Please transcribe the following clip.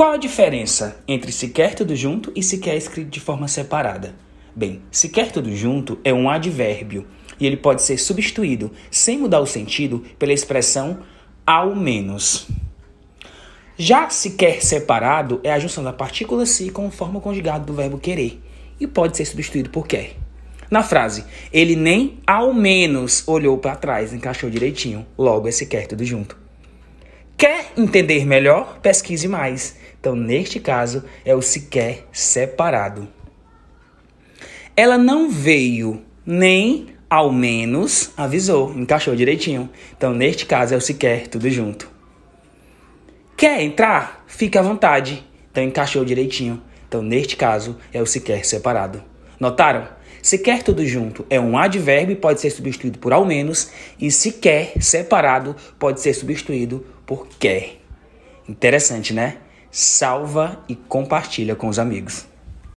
Qual a diferença entre se quer tudo junto e se quer escrito de forma separada? Bem, se quer tudo junto é um advérbio e ele pode ser substituído, sem mudar o sentido, pela expressão ao menos. Já se quer separado é a junção da partícula se com forma conjugada do verbo querer e pode ser substituído por quer. Na frase, ele nem ao menos olhou para trás, encaixou direitinho, logo é se quer tudo junto. Quer entender melhor? Pesquise mais. Então, neste caso, é o se quer separado. Ela não veio nem ao menos avisou, encaixou direitinho. Então, neste caso, é o se quer tudo junto. Quer entrar? Fica à vontade. Então, encaixou direitinho. Então, neste caso, é o se quer separado. Notaram? Se quer tudo junto é um advérbio e pode ser substituído por ao menos, e se quer separado pode ser substituído por quer. Interessante, né? Salva e compartilha com os amigos.